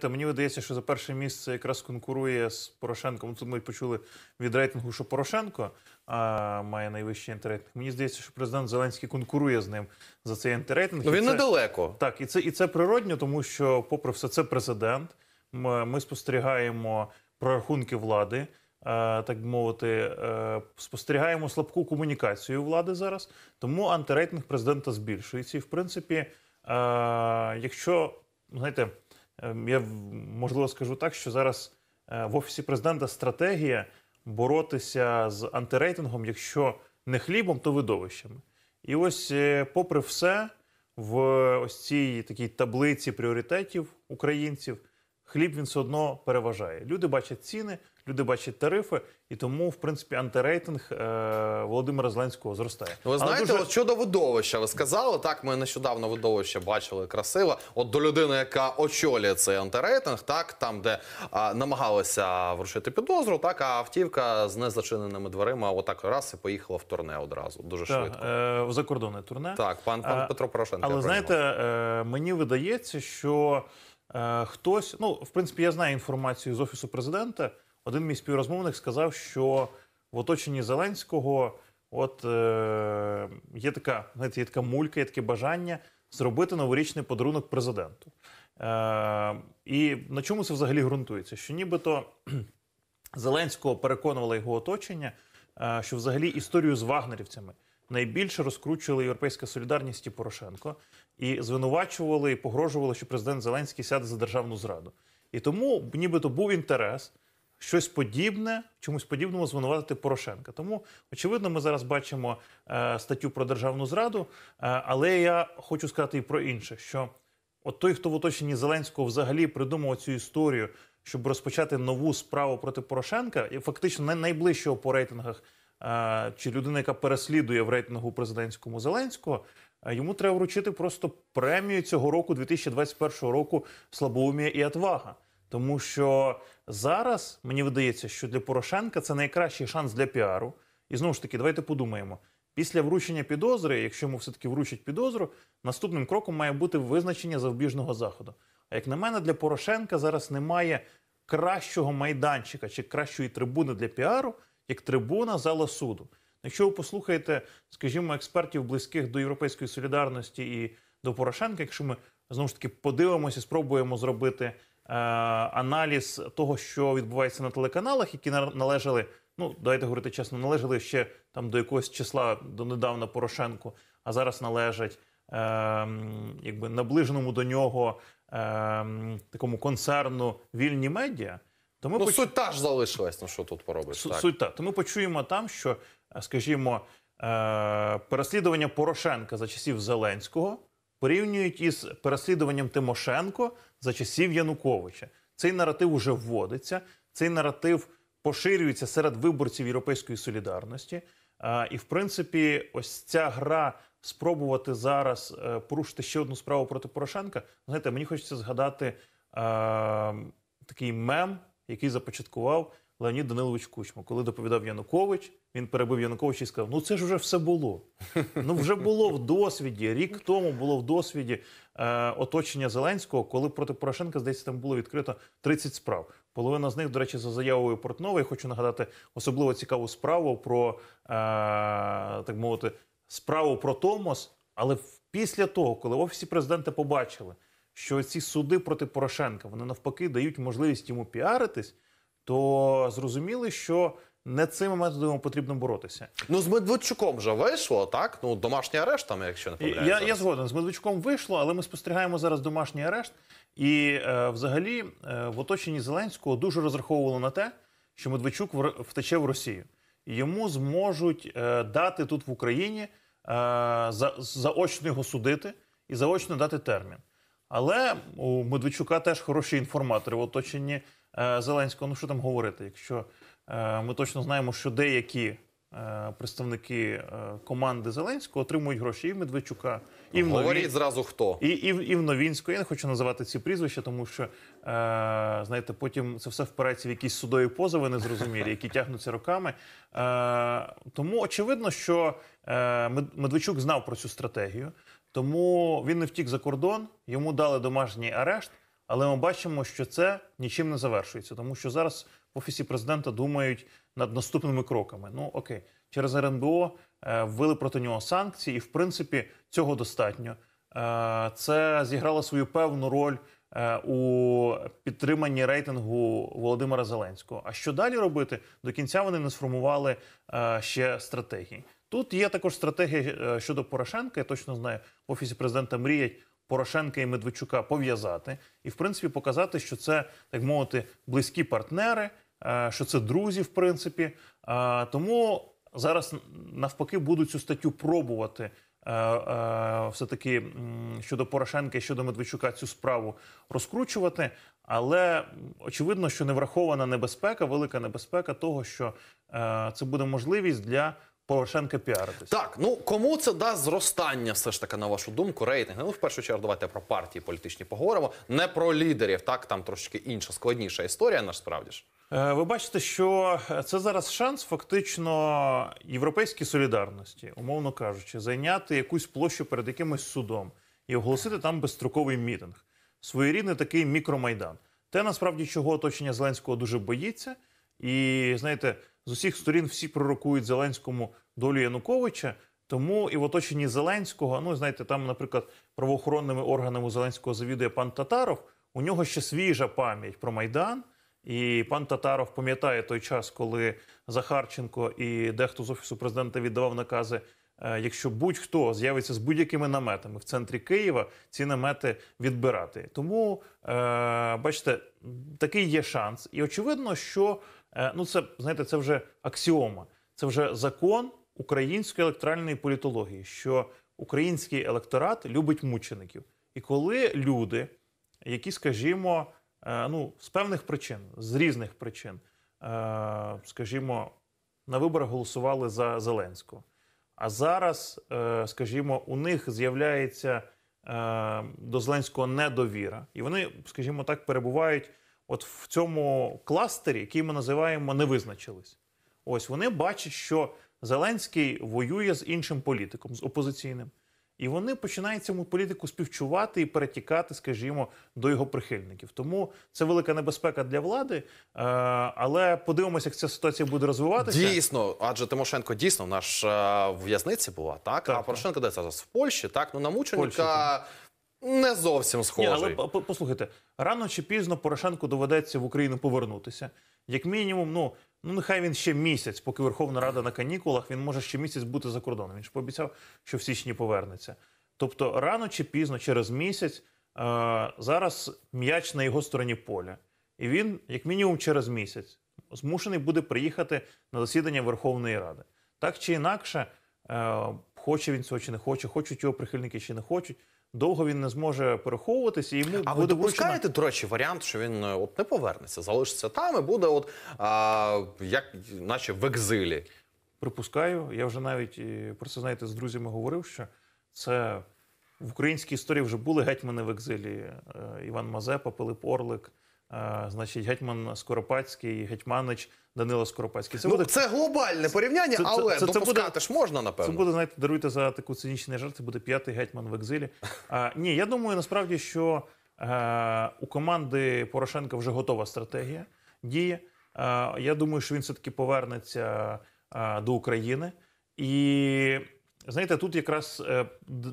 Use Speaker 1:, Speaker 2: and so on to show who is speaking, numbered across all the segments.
Speaker 1: Та мені видається, що за перше місце якраз конкурує з Порошенком. Ну, тут ми почули від рейтингу, що Порошенко а, має найвищий антирейтинг. Мені здається, що президент Зеленський конкурує з ним за цей антирейтинг. Ну він це, недалеко. Так, і це і це природньо, тому що, попри все, це президент. Ми, ми спостерігаємо прорахунки влади. Е, так би мовити, е, спостерігаємо слабку комунікацію влади зараз, тому антирейтинг президента збільшується. І в принципі, е, якщо знаєте, Ем, я можливо скажу так, що зараз е, в офісі президента стратегія боротися з антирейтингом, якщо не хлібом, то видовищами. І ось, е, попри все, в ось цій такій таблиці пріоритетів українців хліб він все одно переважає. Люди бачать ціни, люди бачать тарифи, і тому, в принципі, антирейтинг е, Володимира Зеленського зростає. Ви знаєте,
Speaker 2: дуже... от щодо видовища, ви сказали так. Ми нещодавно видовище бачили красиво. От до людини, яка очолює цей антирейтинг, так там, де а, намагалися вручити підозру, так а автівка з незачиненими дверима, отак раз і поїхала в турне одразу. Дуже так, швидко
Speaker 1: е, в закордонне турне. Так,
Speaker 2: пан пан а, Петро Порошенко. Але знаєте,
Speaker 1: е, мені видається, що. Е, хтось, ну в принципі, я знаю інформацію з офісу президента. Один мій співрозмовник сказав, що в оточенні Зеленського от е, є така знаєте, є така мулька, є таке бажання зробити новорічний подарунок президенту. Е, І на чому це взагалі ґрунтується? Що нібито Зеленського переконувала його оточення, е, що взагалі історію з вагнерівцями найбільше розкручували європейська солідарність і Порошенко і звинувачували і погрожували, що президент Зеленський сяде за державну зраду. І тому, нібито, був інтерес щось подібне, чомусь подібному звинуватити Порошенка. Тому очевидно, ми зараз бачимо е, статтю про державну зраду, е, але я хочу сказати і про інше: що от той, хто в оточенні Зеленського взагалі придумав цю історію, щоб розпочати нову справу проти Порошенка, і фактично найближчого по рейтингах чи людина, яка переслідує в рейтингу президентському Зеленського, йому треба вручити просто премію цього року, 2021 року, слабоумія і отвага. Тому що зараз мені видається, що для Порошенка це найкращий шанс для піару. І знову ж таки, давайте подумаємо. Після вручення підозри, якщо йому все таки вручать підозру, наступним кроком має бути визначення завбіжного заходу. А як на мене, для Порошенка зараз немає кращого майданчика чи кращої трибуни для піару, як трибуна зала суду. Якщо ви послухаєте, скажімо, експертів близьких до європейської солідарності і до Порошенка, якщо ми знову ж таки подивимося, спробуємо зробити е, аналіз того, що відбувається на телеканалах, які належали, ну давайте говорити чесно, належали ще там до якогось числа донедавна Порошенку, а зараз належать е, якби наближеному до нього е, такому концерну вільні медіа.
Speaker 2: То ми ну, поч... суть та ж залишилась, ну що тут поробиш. С так. Суть
Speaker 1: та. То ми почуємо там, що, е, скажімо, е- переслідування Порошенка за часів Зеленського порівнюють із переслідуванням Тимошенко за часів Януковича. Цей наратив уже вводиться, цей наратив поширюється серед виборців Європейської солідарності. Е і, в принципі, ось ця гра. Спробувати зараз е, порушити ще одну справу проти Порошенка. Знаєте, мені хочеться згадати е, такий мем який започаткував Леонід Данилович Кучма. Коли доповідав Янукович, він перебив Януковича і сказав: Ну це ж вже все було. Ну вже було в досвіді. Рік тому було в досвіді е, оточення Зеленського, коли проти Порошенка здається, там було відкрито 30 справ. Половина з них, до речі, за заявою Портнової. Хочу нагадати особливо цікаву справу про е, так мовити справу про Томос. Але після того, коли в офісі президента побачили що ці суди проти Порошенка вони навпаки дають можливість йому піаритись, то зрозуміли, що. Не цими методами потрібно боротися.
Speaker 2: Ну з Медведчуком вже вийшло так. Ну домашній арешт там, якщо не помиляюсь. Я
Speaker 1: я згоден з Медведчуком вийшло, але ми спостерігаємо зараз домашній арешт. І е, взагалі е, в оточенні Зеленського дуже розраховували на те, що Медведчук втече в Росію. Йому зможуть е, дати тут в Україні е, за, заочно його судити і заочно дати термін. Але у Медведчука теж хороші інформатори в оточенні е, Зеленського. Ну що там говорити? Якщо е, ми точно знаємо, що деякі е, представники команди Зеленського отримують гроші і в Медведчука, і в Нові... говоріть зразу
Speaker 2: хто і і, і
Speaker 1: в Новінського. Я не хочу називати ці прізвища, тому що е, знаєте, потім це все впирається в якісь судові позови, незрозумілі, які тягнуться роками. Е, Тому очевидно, що е, Медведчук знав про цю стратегію. Тому він не втік за кордон, йому дали домашній арешт, але ми бачимо, що це нічим не завершується, тому що зараз в офісі президента думають над наступними кроками. Ну окей, через РНБО е, ввели проти нього санкції, і в принципі цього достатньо. Е, це зіграло свою певну роль е, у підтриманні рейтингу Володимира Зеленського. А що далі робити? До кінця вони не сформували ще стратегії. Тут є також стратегія е, щодо Порошенка. Я точно знаю, в офісі президента мріють Порошенка і Медведчука пов'язати і, в принципі, показати, що це так мовити близькі партнери, е, що це друзі, в принципі. Е, тому зараз навпаки будуть цю статтю пробувати. Все таки щодо Порошенка і щодо Медведчука цю справу розкручувати, але очевидно, що не врахована небезпека, велика небезпека того, що це буде можливість для Порошенка піаритись.
Speaker 2: Так, ну кому це дасть зростання, все ж таки, на вашу думку, рейтинг. Ну, в першу чергу, давайте про партії політичні поговоримо, не про лідерів. Так, там трошки інша, складніша історія, насправді ж.
Speaker 1: Е, ви бачите, що е, це зараз шанс фактично європейській солідарності, умовно кажучи, зайняти якусь площу перед якимось судом і оголосити там безстроковий мітинг, своєрідний такий мікромайдан. Те насправді чого оточення Зеленського дуже боїться. І знаєте, з усіх сторін всі пророкують Зеленському долю Януковича. Тому і в оточенні Зеленського, ну знаєте, там, наприклад, правоохоронними органами Зеленського завідує пан Татаров. У нього ще свіжа пам'ять про майдан. І пан Татаров пам'ятає той час, коли Захарченко і дехто з офісу президента віддавав накази. Е, якщо будь-хто з'явиться з будь-якими наметами в центрі Києва, ці намети відбирати. Тому е, бачите, такий є шанс, і очевидно, що. Е, ну, це знаєте, це вже аксіома, це вже закон української електоральної політології, що український електорат любить мучеників. І коли люди, які, скажімо, е, ну з певних причин, з різних причин, е, скажімо, на виборах голосували за Зеленського, а зараз, скажімо, у них з'являється до Зеленського недовіра, і вони, скажімо так, перебувають от в цьому кластері, який ми називаємо не визначились. Ось вони бачать, що Зеленський воює з іншим політиком, з опозиційним. І вони починають цьому політику співчувати і перетікати, скажімо, до його прихильників. Тому це велика небезпека для влади. Е, але подивимося, як ця ситуація буде розвиватися. Дійсно,
Speaker 2: адже Тимошенко дійсно в наш е, в'язниці була так. так а Порошенко де зараз в Польщі, так ну на
Speaker 1: мученика не зовсім схожий. Ні, але послухайте, рано чи пізно Порошенку доведеться в Україну повернутися. Як мінімум, ну ну нехай він ще місяць, поки Верховна Рада на канікулах, він може ще місяць бути за кордоном. Він ж пообіцяв, що в січні повернеться. Тобто, рано чи пізно, через місяць, е- зараз м'яч на його стороні поля, і він, як мінімум, через місяць змушений буде приїхати на засідання Верховної Ради. Так чи інакше, е- хоче він цього чи не хоче, хочуть його прихильники чи не хочуть довго він не зможе переховуватися. йому А буде ви допускаєте,
Speaker 2: вручена... до речі, варіант, що він е,
Speaker 1: от не повернеться, залишиться там і буде, от а, як наче в екзилі. Припускаю, я вже навіть е, про це знаєте з друзями говорив, що це в українській історії вже були гетьмани в екзилі: е, Іван Мазепа, Пилип Орлик, Значить, гетьман Скоропадський, гетьманич Данила Скоропадський. Це ну, буде це
Speaker 2: глобальне порівняння, це, але це, це, допускати
Speaker 1: це ж можна напевно. Це буде знаєте, даруйте за таку цинічний жарт. Це буде п'ятий гетьман в екзилі. А, Ні, я думаю, насправді, що а, у команди Порошенка вже готова стратегія дії. А, я думаю, що він все таки повернеться а, до України, і знаєте, тут якраз а, е,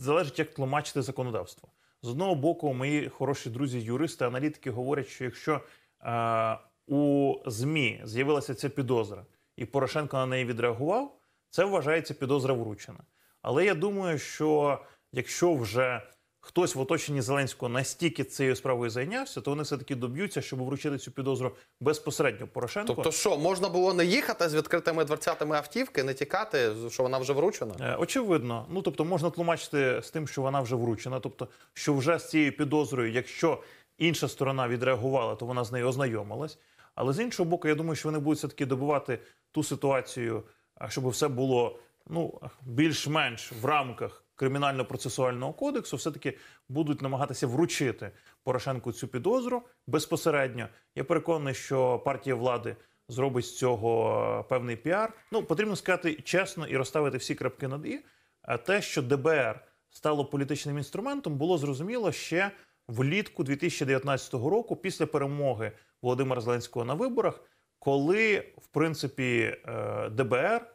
Speaker 1: залежить як тлумачити законодавство. З одного боку, мої хороші друзі, юристи, аналітики говорять, що якщо е, у ЗМІ з'явилася ця підозра, і Порошенко на неї відреагував, це вважається підозра вручена. Але я думаю, що якщо вже хтось в оточенні Зеленського настільки цією справою зайнявся, то вони все таки доб'ються, щоб вручити цю підозру безпосередньо Порошенко. Тобто, що можна було не їхати з відкритими дверцятами
Speaker 2: автівки, не тікати, що вона вже вручена?
Speaker 1: Е, очевидно, ну тобто можна тлумачити з тим, що вона вже вручена, тобто, що вже з цією підозрою, якщо інша сторона відреагувала, то вона з нею ознайомилась. Але з іншого боку, я думаю, що вони будуть все таки добивати ту ситуацію, щоб все було ну більш-менш в рамках кримінально-процесуального кодексу, все-таки будуть намагатися вручити Порошенку цю підозру безпосередньо. Я переконаний, що партія влади зробить з цього е, певний піар. Ну потрібно сказати чесно і розставити всі крапки над і е, те, що ДБР стало політичним інструментом, було зрозуміло ще влітку 2019 року, після перемоги Володимира Зеленського на виборах, коли в принципі е, ДБР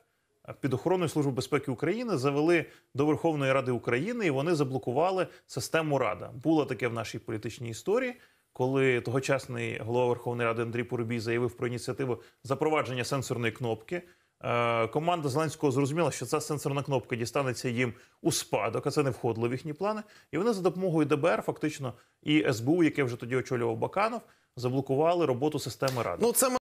Speaker 1: під охороною служби безпеки України завели до Верховної Ради України і вони заблокували систему Рада. Було таке в нашій політичній історії. Коли тогочасний голова Верховної Ради Андрій Поробій заявив про ініціативу запровадження сенсорної кнопки, е, команда Зеленського зрозуміла, що ця сенсорна кнопка дістанеться їм у спадок, а це не входило в їхні плани. І вони за допомогою ДБР, фактично, і СБУ, яке вже тоді очолював Баканов, заблокували роботу системи ради. Ну це